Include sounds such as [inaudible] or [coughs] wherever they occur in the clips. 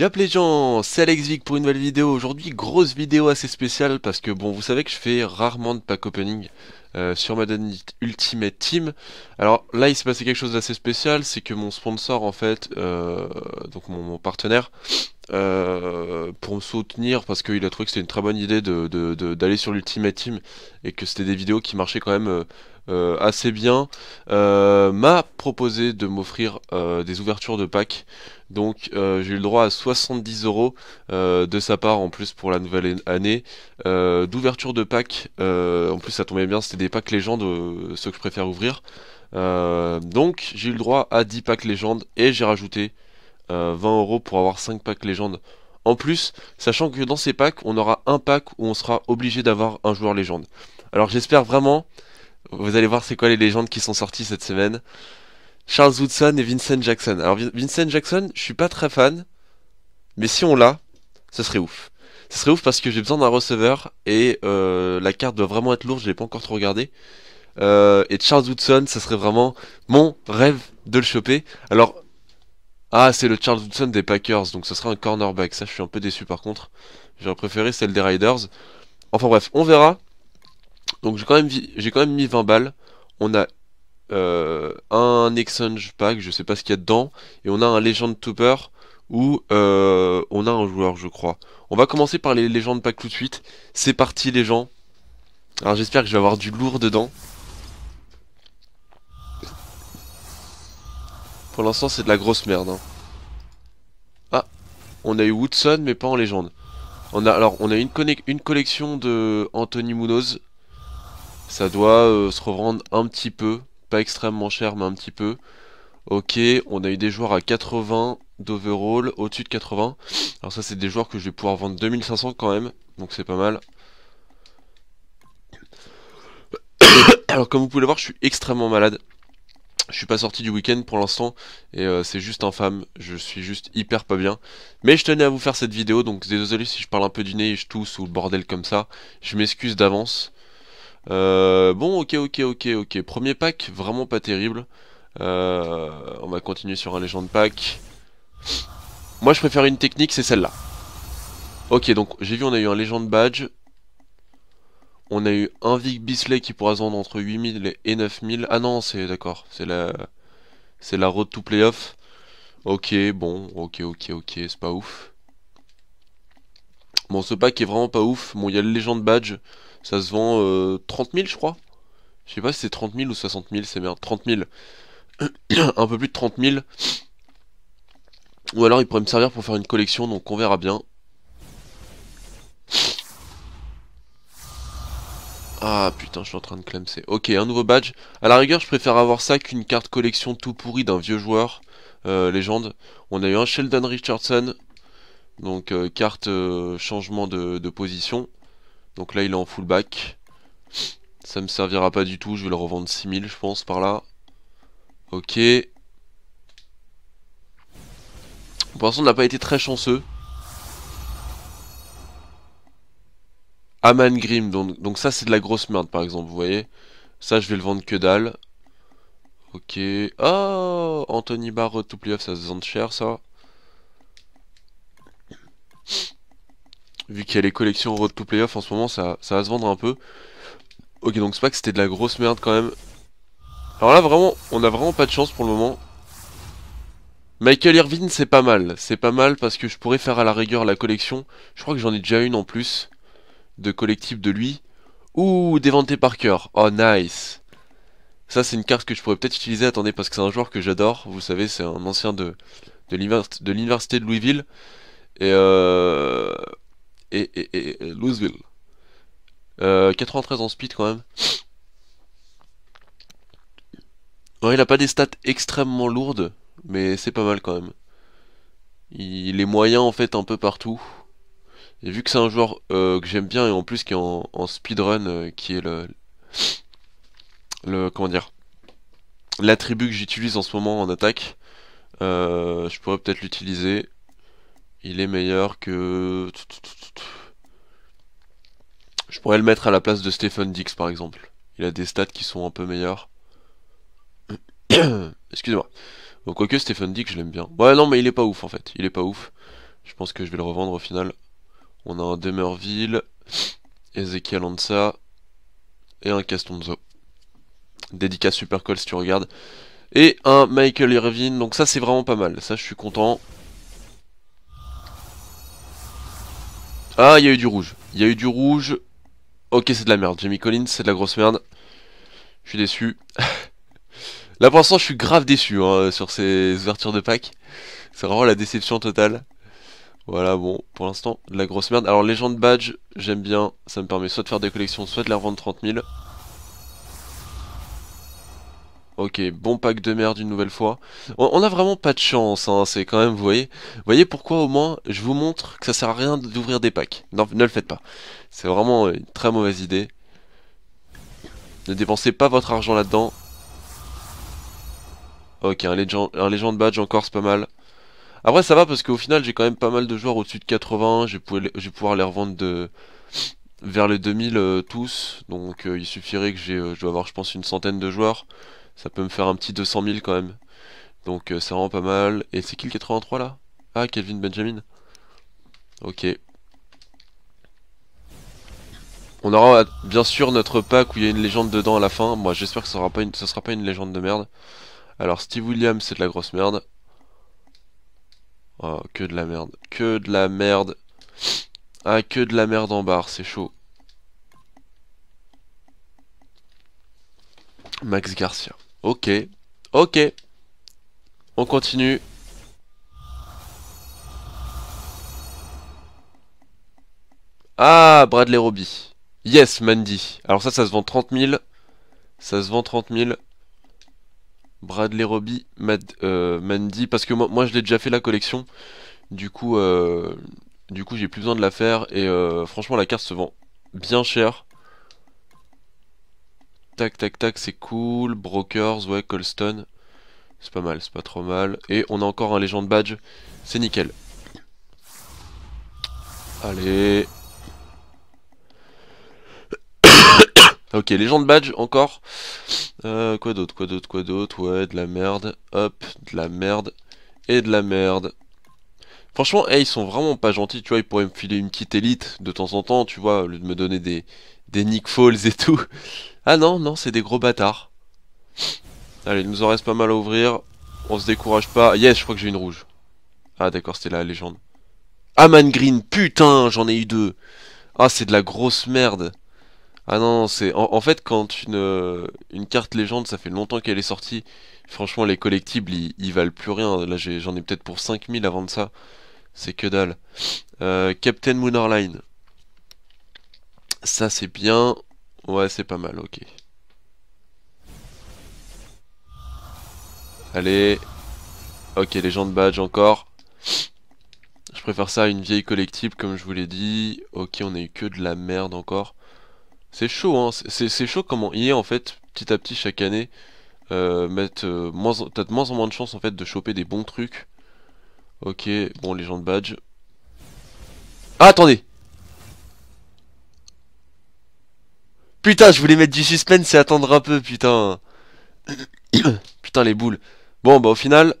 Yop les gens, c'est Vic pour une nouvelle vidéo. Aujourd'hui, grosse vidéo assez spéciale parce que bon, vous savez que je fais rarement de pack opening euh, sur Madden Ultimate Team. Alors là, il s'est passé quelque chose d'assez spécial, c'est que mon sponsor en fait, euh, donc mon, partenaire, euh, pour me soutenir parce qu'il a trouvé que c'était une très bonne idée d'aller sur l'Ultimate Team et que c'était des vidéos qui marchaient quand même euh, assez bien, euh, m'a proposé de m'offrir euh, des ouvertures de pack. Donc j'ai eu le droit à 70 euros de sa part en plus pour la nouvelle année d'ouverture de pack. en plus ça tombait bien, c'était des packs légendes, ceux que je préfère ouvrir. donc j'ai eu le droit à 10 packs légendes et j'ai rajouté 20 euros pour avoir 5 packs légendes en plus, sachant que dans ces packs, on aura un pack où on sera obligé d'avoir un joueur légende. Alors j'espère vraiment vous allez voir c'est quoi les légendes qui sont sorties cette semaine. Charles Woodson et Vincent Jackson. Alors Vincent Jackson, je suis pas très fan, mais si on l'a, ce serait ouf. Ce serait ouf parce que j'ai besoin d'un receveur et euh, la carte doit vraiment être lourde, je l'ai pas encore trop regardé. Euh, et Charles Woodson, ça serait vraiment mon rêve de le choper. Alors, ah, c'est le Charles Woodson des Packers, donc ce sera un cornerback. Ça, je suis un peu déçu par contre. J'aurais préféré celle des Riders. Enfin bref, on verra. Donc j'ai quand, même quand même mis 20 balles. On a euh, un exchange pack, je sais pas ce qu'il y a dedans. Et on a un Legend Topper où euh, on a un joueur, je crois. On va commencer par les légendes pack tout de suite. C'est parti les gens. Alors j'espère que je vais avoir du lourd dedans. Pour l'instant c'est de la grosse merde. Hein. Ah, on a eu Woodson mais pas en légende. On a, alors on a une, une collection de Anthony Munoz ça doit euh, se revendre un petit peu, pas extrêmement cher, mais un petit peu. Ok, on a eu des joueurs à 80 d'overall, au-dessus de 80. Alors ça, c'est des joueurs que je vais pouvoir vendre 2500 quand même, donc c'est pas mal. [coughs] Alors comme vous pouvez le voir, je suis extrêmement malade. Je suis pas sorti du week-end pour l'instant et euh, c'est juste infâme, je suis juste hyper pas bien. Mais je tenais à vous faire cette vidéo, donc désolé si je parle un peu du nez et je tousse ou le bordel comme ça. Je m'excuse d'avance. Euh, bon, ok, ok, ok, ok. Premier pack, vraiment pas terrible. Euh, on va continuer sur un légende pack. Moi, je préfère une technique, c'est celle-là. Ok, donc j'ai vu, on a eu un légende badge. On a eu un Vic Bisley qui pourra se vendre entre 8000 et 9000. Ah non, c'est d'accord, c'est la... C'est la road to playoff. Ok, bon, ok, ok, ok, c'est pas ouf. Bon, ce pack est vraiment pas ouf. Bon, il y a le légende badge. Ça se vend 30 euh, 000, je crois. Je sais pas si c'est 30 000 ou 60 000, c'est merde. 30 000. un peu plus de 30 000. Ou alors il pourrait me servir pour faire une collection, donc on verra bien. Ah putain, je suis en train de clamser. Ok, un nouveau badge. À la rigueur, je préfère avoir ça qu'une carte collection tout pourrie d'un vieux joueur euh, légende. On a eu un Sheldon Richardson, donc euh, carte changement de, position. Donc là, il est en full back. Ça me servira pas du tout. Je vais le revendre 6000, je pense, par là. Ok. Pour l'instant, on n'a pas été très chanceux. Aman Grim, donc, donc ça c'est de la grosse merde par exemple, vous voyez. Ça je vais le vendre que dalle. Ok. Oh Anthony Barrett tout playoff, ça se vend cher ça vu qu'il y a les collections Road to Playoff en ce moment, ça, va se vendre un peu. Ok, donc c'est pas que c'était de la grosse merde quand même. Alors là, vraiment, on a vraiment pas de chance pour le moment. Michael Irvin, c'est pas mal. C'est pas mal parce que je pourrais faire à la rigueur la collection. Je crois que j'en ai déjà une en plus de collectif de lui. Ouh, Devante Parker. Oh, nice. Ça, c'est une carte que je pourrais peut-être utiliser. Attendez, parce que c'est un joueur que j'adore. Vous savez, c'est un ancien de, de l'université de Louisville. Et euh, et, Louisville. 93 euh, en speed quand même. il a pas des stats extrêmement lourdes, mais c'est pas mal quand même. Il est moyen en fait un peu partout. Et vu que c'est un joueur euh, que j'aime bien et en plus qui est en, speedrun, euh, qui est le, le comment dire, l'attribut que j'utilise en ce moment en attaque, je pourrais peut-être l'utiliser. Il est meilleur que... Je pourrais le mettre à la place de Stephen Dix, par exemple. Il a des stats qui sont un peu meilleurs. [coughs] Excusez-moi. Donc, quoique Stephen Dix, je l'aime bien. Ouais, non, mais il est pas ouf, en fait. Il est pas ouf. Je pense que je vais le revendre au final. On a un Demerville, Ezekiel Ansa et un Castonzo. Dédicace Supercall si tu regardes. Et un Michael Irvin. Donc ça, c'est vraiment pas mal. Ça, je suis content. Ah, il y a eu du rouge. Il y a eu du rouge. Ok, c'est de la merde. Jamie Collins, c'est de la grosse merde. Je suis déçu. [laughs] Là, pour l'instant, je suis grave déçu hein, sur ces ouvertures de pack. C'est vraiment la déception totale. Voilà, bon, pour l'instant, de la grosse merde. Alors, légende badge, j'aime bien. Ça me permet soit de faire des collections, soit de les revendre 30 000. Ok, bon pack de merde une nouvelle fois. On, n'a vraiment pas de chance, hein, c'est quand même, vous voyez. Vous voyez pourquoi au moins je vous montre que ça sert à rien d'ouvrir des packs. ne le faites pas. C'est vraiment une très mauvaise idée. Ne dépensez pas votre argent là-dedans. Ok, un légende Badge encore, c'est pas mal. Après ça va parce qu'au final j'ai quand même pas mal de joueurs au-dessus de 80, je vais, pouvoir les revendre de vers les 2000 euh, tous, donc euh, il suffirait que j'ai, euh, je dois avoir je pense une centaine de joueurs. Ça peut me faire un petit 200 000 quand même. Donc ça euh, c'est vraiment pas mal. Et c'est qui le 83 là Ah, Kelvin Benjamin. Ok. On aura bien sûr notre pack où il y a une légende dedans à la fin. Moi j'espère que ce sera, pas une... ça sera pas une légende de merde. Alors Steve Williams c'est de la grosse merde. Oh, que de la merde. Que de la merde. Ah, que de la merde en barre, c'est chaud. Max Garcia. Ok. Ok. On continue. Ah, Bradley Robbie, Yes, Mandy. Alors ça, ça se vend 30 000. Ça se vend 30 000. Bradley Robbie, euh, Mandy. Parce que moi, je l'ai déjà fait la collection. Du coup, euh, du coup j'ai plus besoin de la faire. Et euh, franchement, la carte se vend bien cher. Tac, tac, tac, c'est cool. Brokers, ouais, Colston. C'est pas mal, c'est pas trop mal. Et on a encore un légende badge. C'est nickel. Allez. [coughs] ok, légende badge encore. Euh, quoi d'autre, quoi d'autre, quoi d'autre Ouais, de la merde. Hop, de la merde. Et de la merde. Franchement, eh, ils sont vraiment pas gentils, tu vois, ils pourraient me filer une petite élite de temps en temps, tu vois, au lieu de me donner des, des Nick Falls et tout. Ah non, non, c'est des gros bâtards. Allez, il nous en reste pas mal à ouvrir. On se décourage pas. Yes, je crois que j'ai une rouge. Ah d'accord, c'était la légende. Aman green, putain, j'en ai eu deux. Ah, c'est de la grosse merde. Ah non, c'est en, fait quand une, euh, une carte légende, ça fait longtemps qu'elle est sortie. Franchement, les collectibles, ils, valent plus rien. Là, j'en ai, peut-être pour 5000 avant de ça. C'est que dalle. Euh, Captain Captain Line. Ça, c'est bien. Ouais, c'est pas mal, ok. Allez. Ok, les gens de badge encore. Je préfère ça à une vieille collectible, comme je vous l'ai dit. Ok, on a eu que de la merde encore. C'est chaud, hein. C'est chaud comment il est, en fait, petit à petit, chaque année. Euh, mettre euh, moins t'as de moins en moins de chance en fait de choper des bons trucs ok bon les gens de badge ah, attendez Putain, je voulais mettre du suspense et attendre un peu, putain. [coughs] putain, les boules. Bon, bah au final,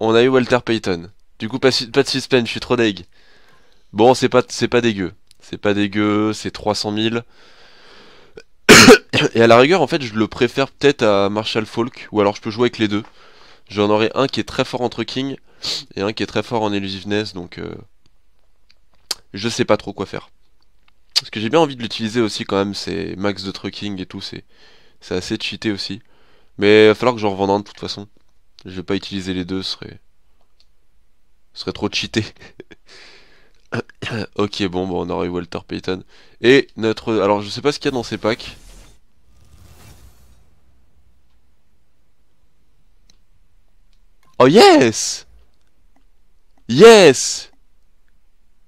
on a eu Walter Payton. Du coup, pas, de suspense, je suis trop deg. Bon, c'est pas, c'est pas dégueu. C'est pas dégueu, c'est 300 000. [coughs] et à la rigueur, en fait, je le préfère peut-être à Marshall Falk, ou alors je peux jouer avec les deux. J'en aurai un qui est très fort en trucking, et un qui est très fort en elusiveness, donc... Euh, je sais pas trop quoi faire. Ce que j'ai bien envie de l'utiliser aussi quand même, c'est max de trucking et tout, c'est assez cheaté aussi. Mais il va falloir que j'en revende un de toute façon. Je vais pas utiliser les deux, ce serait, ce serait trop cheaté. [coughs] ok, bon, bon, on aurait Walter Payton. Et notre... Alors je sais pas ce qu'il y a dans ces packs. Oh yes Yes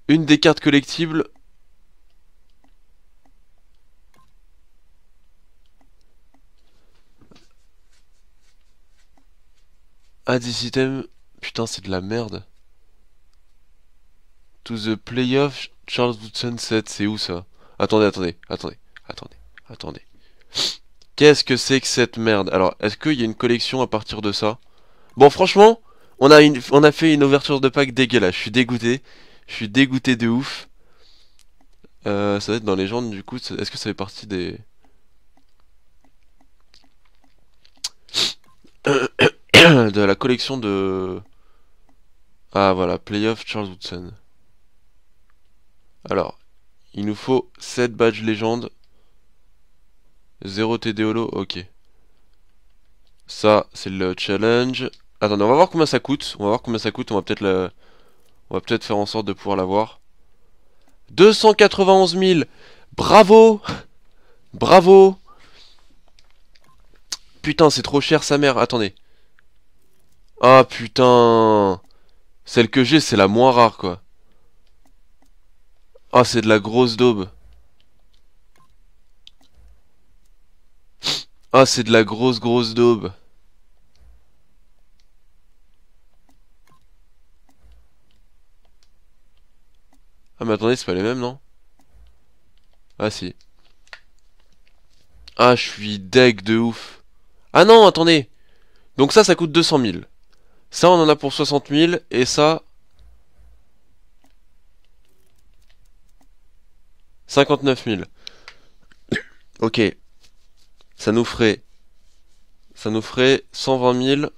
Une des cartes collectibles Ah, des items. Putain, c'est de la merde. To the playoff, Charles Woodson 7, c'est où ça Attendez, attendez, attendez, attendez, attendez. Qu'est-ce que c'est que cette merde Alors, est-ce qu'il y a une collection à partir de ça Bon, franchement, on a, une, on a fait une ouverture de pack dégueulasse. Je suis dégoûté. Je suis dégoûté de ouf. Euh, ça va être dans les jambes, du coup. Est-ce que ça fait partie des... [sniffs] Euh, de la collection de... Ah voilà, Playoff Charles Woodson. Alors, il nous faut 7 badges légende. 0 TD holo, ok. Ça, c'est le challenge. Attendez, on va voir combien ça coûte. On va voir combien ça coûte. On va peut-être le... On va peut-être faire en sorte de pouvoir l'avoir. 291 000 Bravo Bravo Putain, c'est trop cher, sa mère. Attendez. Ah putain Celle que j'ai, c'est la moins rare, quoi. Ah, c'est de la grosse daube. Ah, c'est de la grosse, grosse daube. Ah, mais attendez, c'est pas les mêmes, non Ah, si. Ah, je suis deg de ouf. Ah non, attendez Donc ça, ça coûte 200 000. Ça, on en a pour 60 000. Et ça... 59 000. Ok. Ça nous ferait... Ça nous ferait 120 000.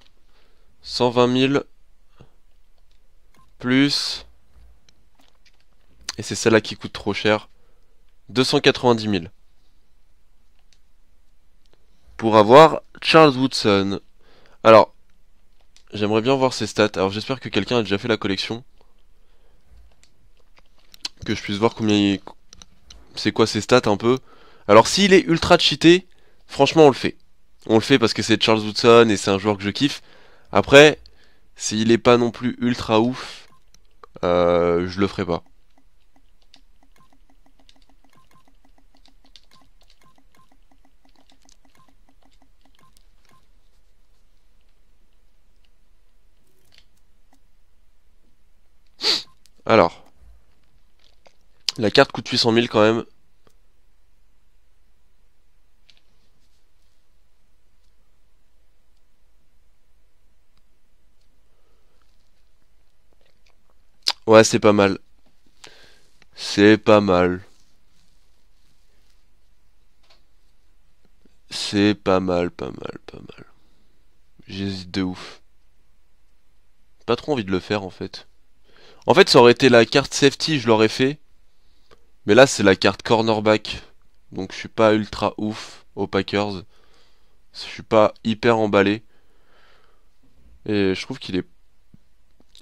120 000. Plus... Et c'est celle-là qui coûte trop cher. 290 000. Pour avoir Charles Woodson. Alors, J'aimerais bien voir ses stats. Alors j'espère que quelqu'un a déjà fait la collection. Que je puisse voir combien il... C'est quoi ses stats un peu. Alors s'il est ultra cheaté, franchement on le fait. On le fait parce que c'est Charles Woodson et c'est un joueur que je kiffe. Après, s'il est pas non plus ultra ouf, euh, je le ferai pas. La carte coûte 800 000 quand même. Ouais, c'est pas mal. C'est pas mal. C'est pas mal, pas mal, pas mal. J'hésite de ouf. Pas trop envie de le faire en fait. En fait, ça aurait été la carte safety, je l'aurais fait. Mais là, c'est la carte cornerback. Donc je suis pas ultra ouf aux Packers. Je suis pas hyper emballé. Et je trouve qu'il est.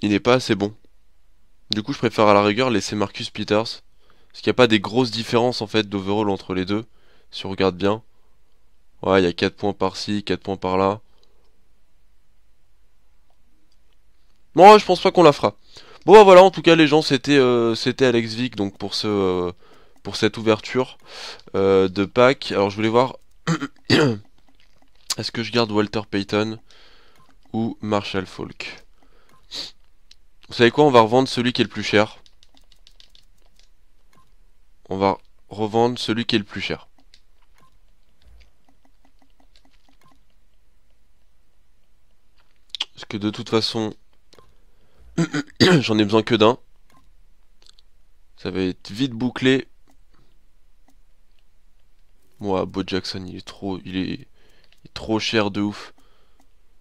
Il n'est pas assez bon. Du coup, je préfère à la rigueur laisser Marcus Peters. Parce qu'il n'y a pas des grosses différences en fait d'overall entre les deux. Si on regarde bien. Ouais, il y a 4 points par-ci, 4 points par-là. Moi, bon, je pense pas qu'on la fera. Bon bah, voilà en tout cas les gens c'était euh, c'était Alex Vic donc pour ce euh, pour cette ouverture euh, de pack. Alors je voulais voir [coughs] est-ce que je garde Walter Payton ou Marshall Falk. Vous savez quoi on va revendre celui qui est le plus cher. On va revendre celui qui est le plus cher. Parce que de toute façon [coughs] J'en ai besoin que d'un. Ça va être vite bouclé. Moi, Bo Jackson, il est trop, il est, trop cher de ouf.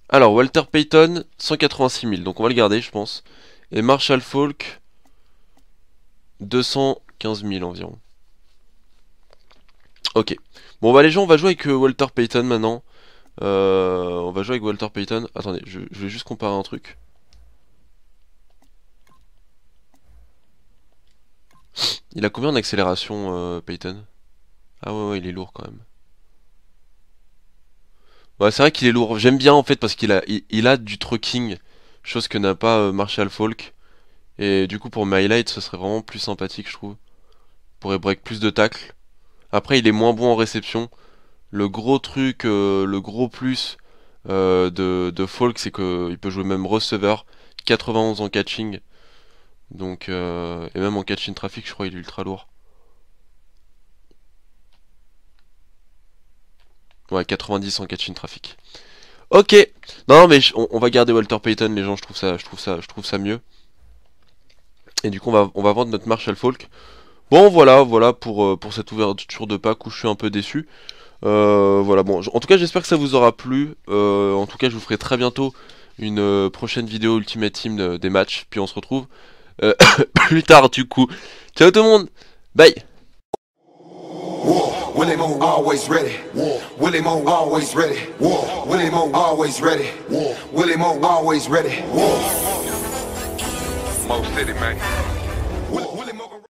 Alors, Walter Payton, 186 000. Donc, on va le garder, je pense. Et Marshall Falk, 215 000 environ. Ok. Bon, bah les gens, on va jouer avec euh, Walter Payton maintenant. Euh, on va jouer avec Walter Payton. Attendez, je, je vais juste comparer un truc. Il a combien d'accélération, euh, peyton Payton Ah ouais, ouais, il est lourd quand même. Ouais, bah, c'est vrai qu'il est lourd. J'aime bien en fait parce qu'il a, il, a du trucking, chose que n'a pas euh, Marshall Falk. Et du coup, pour My Light, ce serait vraiment plus sympathique, je trouve. Il pourrait break plus de tacles. Après, il est moins bon en réception. Le gros truc, euh, le gros plus de, de Falk, c'est qu'il peut jouer même receveur. 91 en catching, donc, euh, et même en catching traffic, je crois il est ultra lourd. Ouais, 90 en catching traffic. Ok. Non, mais on, va garder Walter Payton, les gens. Je trouve ça, je trouve ça, je trouve ça mieux. Et du coup, on va, on va vendre notre Marshall Falk. Bon, voilà, voilà pour, euh, pour cette ouverture de pack où je suis un peu déçu. Euh, voilà, bon, en tout cas j'espère que ça vous aura plu. en tout cas je vous ferai très bientôt une prochaine vidéo Ultimate Team des matchs. Puis on se retrouve euh, [coughs] plus tard du coup. Ciao tout le monde, bye Willie Moon always ready. Willie Moon always ready. Willie Moon always ready. Willie Moon always ready. Mo City, man.